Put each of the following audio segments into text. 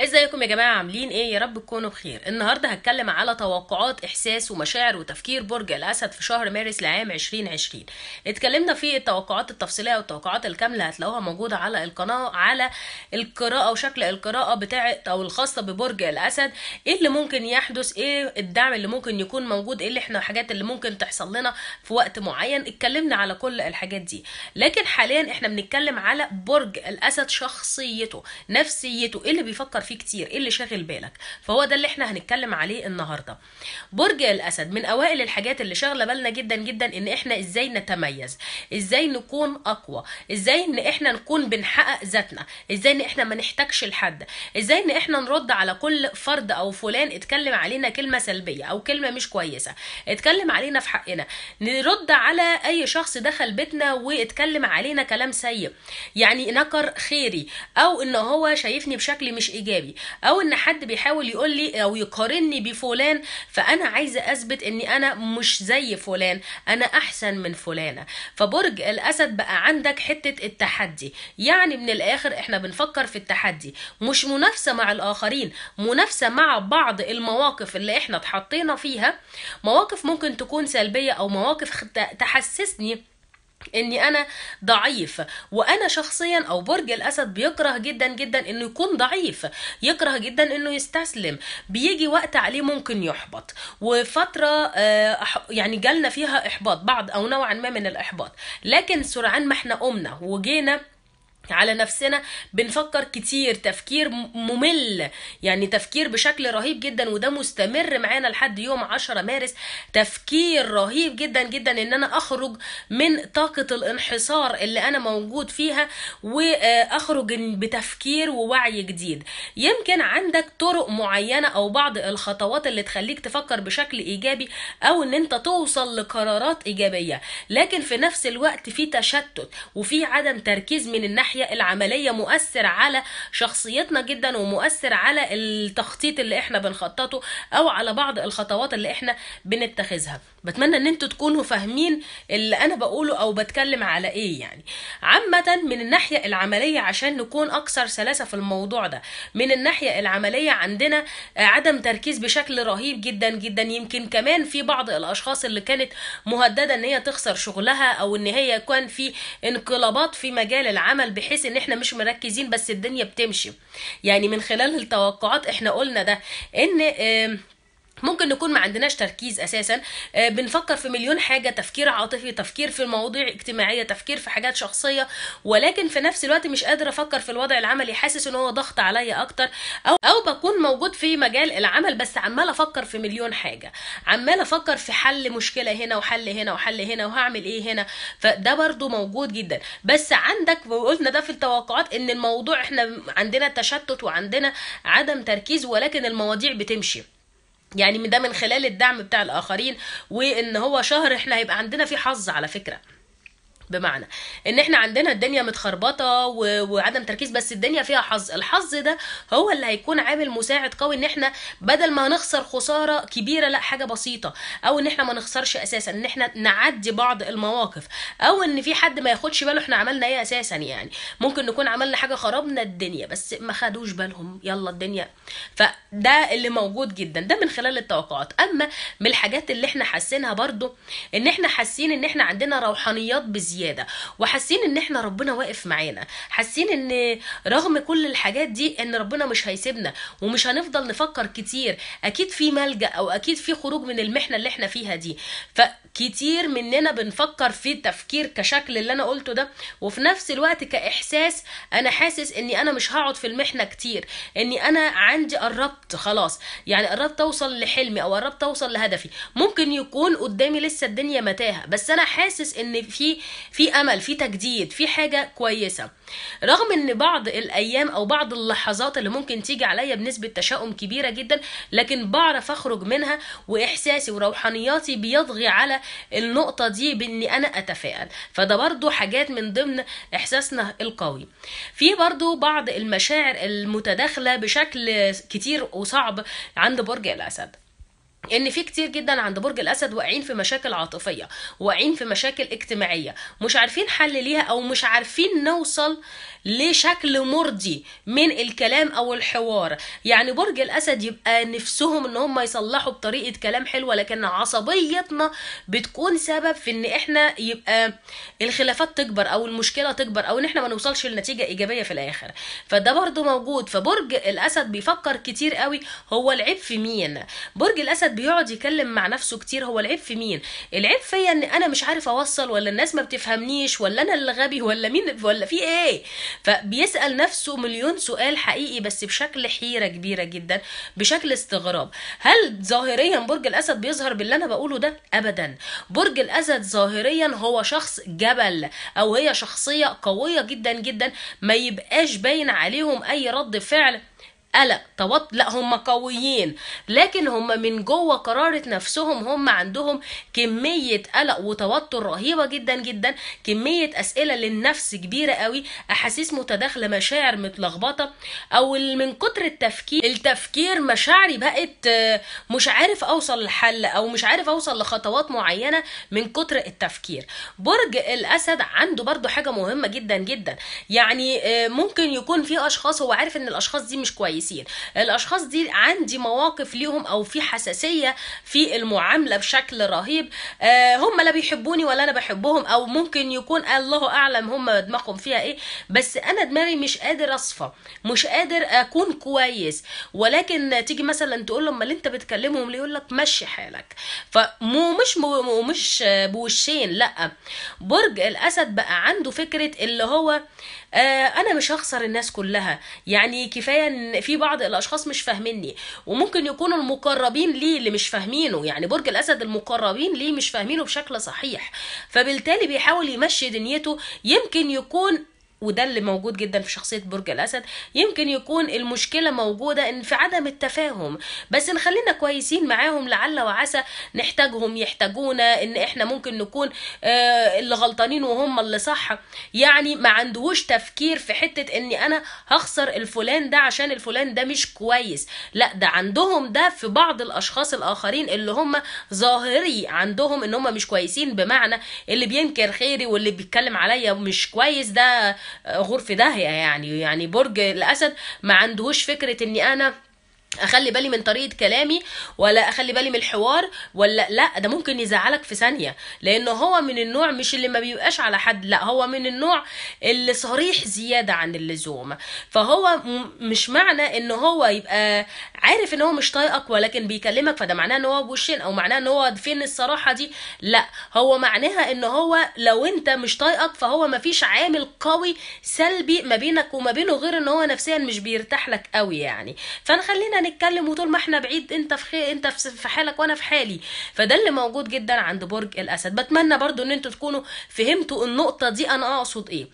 ازيكم يا جماعه عاملين ايه يا رب تكونوا بخير النهارده هتكلم على توقعات احساس ومشاعر وتفكير برج الاسد في شهر مارس لعام 2020 اتكلمنا في التوقعات التفصيليه والتوقعات الكامله هتلاقوها موجوده على القناه على القراءه وشكل القراءه بتاعه او الخاصه ببرج الاسد ايه اللي ممكن يحدث ايه الدعم اللي ممكن يكون موجود ايه اللي احنا الحاجات اللي ممكن تحصل لنا في وقت معين اتكلمنا على كل الحاجات دي لكن حاليا احنا بنتكلم على برج الاسد شخصيته نفسيته ايه اللي بيفكر فيه كتير ايه اللي شاغل بالك فهو ده اللي احنا هنتكلم عليه النهارده برج الاسد من اوائل الحاجات اللي شاغله بالنا جدا جدا ان احنا ازاي نتميز ازاي نكون اقوى ازاي ان احنا نكون بنحقق ذاتنا ازاي ان احنا ما نحتاجش لحد ازاي ان احنا نرد على كل فرد او فلان اتكلم علينا كلمه سلبيه او كلمه مش كويسه اتكلم علينا في حقنا نرد على اي شخص دخل بيتنا واتكلم علينا كلام سيء يعني نكر خيري او ان هو شايفني بشكل مش ايجابي ايجابي او ان حد بيحاول يقول لي او يقارني بفلان فانا عايزه اثبت اني انا مش زي فلان انا احسن من فلانه فبرج الاسد بقى عندك حته التحدي يعني من الاخر احنا بنفكر في التحدي مش منافسه مع الاخرين منافسه مع بعض المواقف اللي احنا اتحطينا فيها مواقف ممكن تكون سلبيه او مواقف تحسسني اني انا ضعيف وانا شخصيا او برج الاسد بيكره جدا جدا انه يكون ضعيف يكره جدا انه يستسلم بيجي وقت عليه ممكن يحبط وفتره آه، يعني جالنا فيها احباط بعض او نوعا ما من الاحباط لكن سرعان ما احنا قمنا وجينا على نفسنا بنفكر كتير تفكير ممل يعني تفكير بشكل رهيب جدا وده مستمر معانا لحد يوم 10 مارس تفكير رهيب جدا جدا ان انا اخرج من طاقة الانحصار اللي انا موجود فيها واخرج بتفكير ووعي جديد يمكن عندك طرق معينة او بعض الخطوات اللي تخليك تفكر بشكل ايجابي او ان انت توصل لقرارات ايجابية لكن في نفس الوقت في تشتت وفي عدم تركيز من الناحية الناحيه العمليه مؤثر على شخصيتنا جدا ومؤثر على التخطيط اللي احنا بنخططه او على بعض الخطوات اللي احنا بنتخذها بتمنى ان انتوا تكونوا فاهمين اللي انا بقوله او بتكلم على ايه يعني عامه من الناحيه العمليه عشان نكون اكثر سلاسه في الموضوع ده من الناحيه العمليه عندنا عدم تركيز بشكل رهيب جدا جدا يمكن كمان في بعض الاشخاص اللي كانت مهدده ان هي تخسر شغلها او ان هي كان في انقلابات في مجال العمل بحيث ان احنا مش مركزين بس الدنيا بتمشي يعني من خلال التوقعات احنا قلنا ده ان ممكن نكون ما عندناش تركيز اساسا آه، بنفكر في مليون حاجه تفكير عاطفي تفكير في مواضيع اجتماعيه تفكير في حاجات شخصيه ولكن في نفس الوقت مش قادر افكر في الوضع العملي حاسس ان هو ضغط عليا اكتر او او بكون موجود في مجال العمل بس عمال افكر في مليون حاجه عمال افكر في حل مشكله هنا وحل هنا وحل هنا وهعمل ايه هنا فده برده موجود جدا بس عندك وقلنا ده في التوقعات ان الموضوع احنا عندنا تشتت وعندنا عدم تركيز ولكن المواضيع بتمشي يعني ده من خلال الدعم بتاع الاخرين وان هو شهر احنا هيبقى عندنا فيه حظ على فكره بمعنى ان احنا عندنا الدنيا متخربطه وعدم تركيز بس الدنيا فيها حظ الحظ ده هو اللي هيكون عامل مساعد قوي ان احنا بدل ما هنخسر خساره كبيره لا حاجه بسيطه او ان احنا ما نخسرش اساسا ان احنا نعدي بعض المواقف او ان في حد ما ياخدش باله احنا عملنا ايه اساسا يعني ممكن نكون عملنا حاجه خربنا الدنيا بس ما خدوش بالهم يلا الدنيا فده اللي موجود جدا ده من خلال التوقعات اما من الحاجات اللي احنا حاسينها برضو ان احنا حاسين ان احنا عندنا روحانيات بزياده زياده وحاسين ان احنا ربنا واقف معانا حاسين ان رغم كل الحاجات دي ان ربنا مش هيسيبنا ومش هنفضل نفكر كتير اكيد في ملجا او اكيد في خروج من المحنه اللي احنا فيها دي فكتير مننا بنفكر في التفكير كشكل اللي انا قلته ده وفي نفس الوقت كاحساس انا حاسس اني انا مش هقعد في المحنه كتير اني انا عندي قربت خلاص يعني قربت اوصل لحلمي او قربت اوصل لهدفي ممكن يكون قدامي لسه الدنيا متاهه بس انا حاسس ان في في امل في تجديد في حاجه كويسه رغم ان بعض الايام او بعض اللحظات اللي ممكن تيجي عليا بنسبه تشاؤم كبيره جدا لكن بعرف اخرج منها واحساسي وروحانياتي بيطغي على النقطه دي باني انا اتفائل فده برضو حاجات من ضمن احساسنا القوي في برضو بعض المشاعر المتداخله بشكل كتير وصعب عند برج الاسد ان في كتير جدا عند برج الاسد واقعين في مشاكل عاطفيه واقعين في مشاكل اجتماعيه مش عارفين حل ليها او مش عارفين نوصل لشكل مرضي من الكلام او الحوار يعني برج الاسد يبقى نفسهم ان هم يصلحوا بطريقه كلام حلوه لكن عصبيتنا بتكون سبب في ان احنا يبقى الخلافات تكبر او المشكله تكبر او ان احنا ما نوصلش لنتيجه ايجابيه في الاخر فده برضو موجود فبرج الاسد بيفكر كتير قوي هو العيب في مين برج الاسد الولد بيقعد يكلم مع نفسه كتير هو العيب في مين العيب فيا ان انا مش عارف اوصل ولا الناس ما بتفهمنيش ولا انا اللي غبي ولا مين ولا في ايه فبيسال نفسه مليون سؤال حقيقي بس بشكل حيره كبيره جدا بشكل استغراب هل ظاهريا برج الاسد بيظهر باللي انا بقوله ده ابدا برج الاسد ظاهريا هو شخص جبل او هي شخصيه قويه جدا جدا ما يبقاش باين عليهم اي رد فعل قلق توتر لا هم قويين لكن هم من جوه قرارة نفسهم هم عندهم كمية قلق وتوتر رهيبة جدا جدا كمية أسئلة للنفس كبيرة قوي أحاسيس متداخلة مشاعر متلخبطة أو من كتر التفكير التفكير مشاعري بقت آه، مش عارف أوصل لحل أو مش عارف أوصل لخطوات معينة من كتر التفكير برج الأسد عنده برضو حاجة مهمة جدا جدا يعني آه، ممكن يكون في أشخاص هو عارف إن الأشخاص دي مش كويس كويسين الاشخاص دي عندي مواقف ليهم او في حساسيه في المعامله بشكل رهيب آه، هم لا بيحبوني ولا انا بحبهم او ممكن يكون الله اعلم هم دماغهم فيها ايه بس انا دماغي مش قادر اصفى مش قادر اكون كويس ولكن تيجي مثلا تقول لهم اللي انت بتكلمهم ليه يقول لك مشي حالك فمو مش مو مش بوشين لا برج الاسد بقى عنده فكره اللي هو آه آه، انا مش هخسر الناس كلها يعني كفايه ان في بعض الاشخاص مش فاهميني وممكن يكونوا المقربين ليه اللي مش فاهمينه يعني برج الاسد المقربين ليه مش فاهمينه بشكل صحيح فبالتالي بيحاول يمشي دنيته يمكن يكون وده اللي موجود جدا في شخصيه برج الاسد يمكن يكون المشكله موجوده ان في عدم التفاهم بس نخلينا كويسين معاهم لعل وعسى نحتاجهم يحتاجونا ان احنا ممكن نكون آه اللي غلطانين وهم اللي صح يعني ما عندهوش تفكير في حته اني انا هخسر الفلان ده عشان الفلان ده مش كويس لا ده عندهم ده في بعض الاشخاص الاخرين اللي هم ظاهري عندهم ان هم مش كويسين بمعنى اللي بينكر خيري واللي بيتكلم عليا مش كويس ده غرفة داهيه يعني يعني برج الاسد ما عندهوش فكره اني انا اخلي بالي من طريقه كلامي ولا اخلي بالي من الحوار ولا لا ده ممكن يزعلك في ثانيه لانه هو من النوع مش اللي ما بيبقاش على حد لا هو من النوع اللي صريح زياده عن اللزوم فهو مش معنى ان هو يبقى عارف ان هو مش طايقك ولكن بيكلمك فده معناه ان هو بوشين او معناه ان هو فين الصراحه دي لا هو معناها ان هو لو انت مش طايقك فهو ما فيش عامل قوي سلبي ما بينك وما بينه غير ان هو نفسيا مش بيرتاح لك قوي يعني فنخلينا نتكلم وطول ما احنا بعيد انت في خي... انت في حالك وانا في حالي فده اللي موجود جدا عند برج الاسد بتمنى برضو ان انتوا تكونوا فهمتوا النقطه دي انا اقصد ايه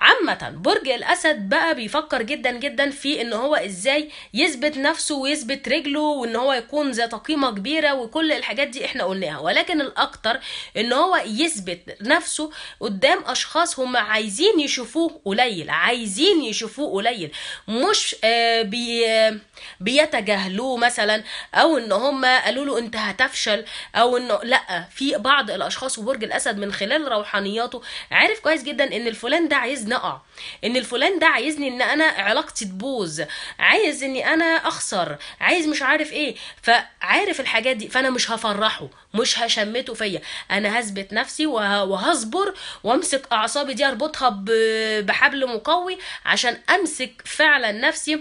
عامة برج الأسد بقى بيفكر جدا جدا في إن هو إزاي يثبت نفسه ويثبت رجله وإن هو يكون ذات قيمة كبيرة وكل الحاجات دي إحنا قلناها ولكن الأكتر إن هو يثبت نفسه قدام أشخاص هم عايزين يشوفوه قليل عايزين يشوفوه قليل مش آه، بي بيتجاهلوه مثلا أو إن هم قالوا له أنت هتفشل أو إنه لأ في بعض الأشخاص وبرج الأسد من خلال روحانياته عارف كويس جدا إن الفلان ده عايزني ان ان الفلان ده عايزني ان انا علاقتي تبوظ عايز اني انا اخسر عايز مش عارف ايه فعارف الحاجات دي فانا مش هفرحه مش هشمته فيا انا هثبت نفسي وهصبر وامسك اعصابي دي اربطها بحبل مقوي عشان امسك فعلا نفسي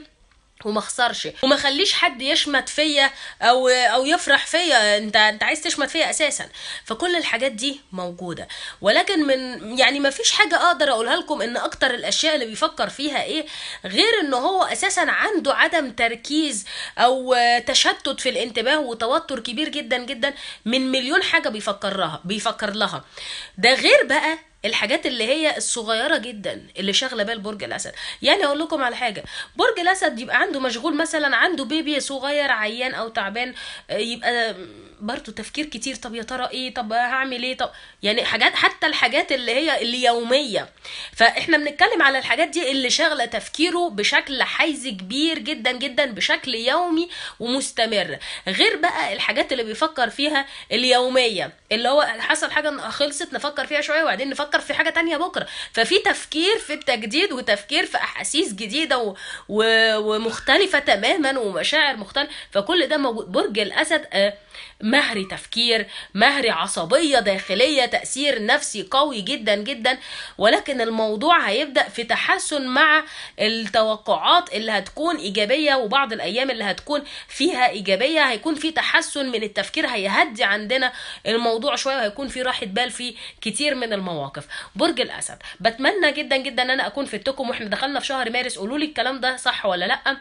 وما خسرش وما خليش حد يشمت فيا او او يفرح فيا انت انت عايز تشمت فيا اساسا فكل الحاجات دي موجوده ولكن من يعني ما فيش حاجه اقدر اقولها لكم ان اكتر الاشياء اللي بيفكر فيها ايه غير ان هو اساسا عنده عدم تركيز او تشتت في الانتباه وتوتر كبير جدا جدا من مليون حاجه بيفكر لها بيفكر لها ده غير بقى الحاجات اللي هي الصغيره جدا اللي شاغله بال برج الاسد يعني اقول لكم على حاجه برج الاسد يبقى عنده مشغول مثلا عنده بيبي صغير عيان او تعبان آه، يبقى برضو تفكير كتير طب يا ترى ايه طب هعمل ايه طب يعني حاجات حتى الحاجات اللي هي اليوميه فاحنا بنتكلم على الحاجات دي اللي شاغله تفكيره بشكل حيز كبير جدا جدا بشكل يومي ومستمر غير بقى الحاجات اللي بيفكر فيها اليوميه اللي هو حصل حاجه خلصت نفكر فيها شويه وبعدين نفكر في حاجه تانية بكره ففي تفكير في التجديد وتفكير في احاسيس جديده و... و... ومختلفه تماما ومشاعر مختلفه فكل ده موجود برج الاسد آه مهري تفكير مهري عصبية داخلية تأثير نفسي قوي جدا جدا ولكن الموضوع هيبدأ في تحسن مع التوقعات اللي هتكون إيجابية وبعض الأيام اللي هتكون فيها إيجابية هيكون في تحسن من التفكير هيهدي عندنا الموضوع شوية وهيكون في راحة بال في كتير من المواقف برج الأسد بتمنى جدا جدا أن أنا أكون فدتكم وإحنا دخلنا في شهر مارس قولولي الكلام ده صح ولا لأ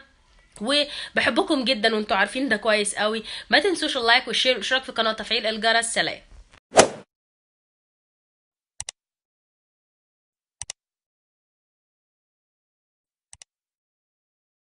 وبحبكم جدا وانتم عارفين ده كويس قوي ما تنسوش اللايك والشير والاشتراك في القناه وتفعيل الجرس سلام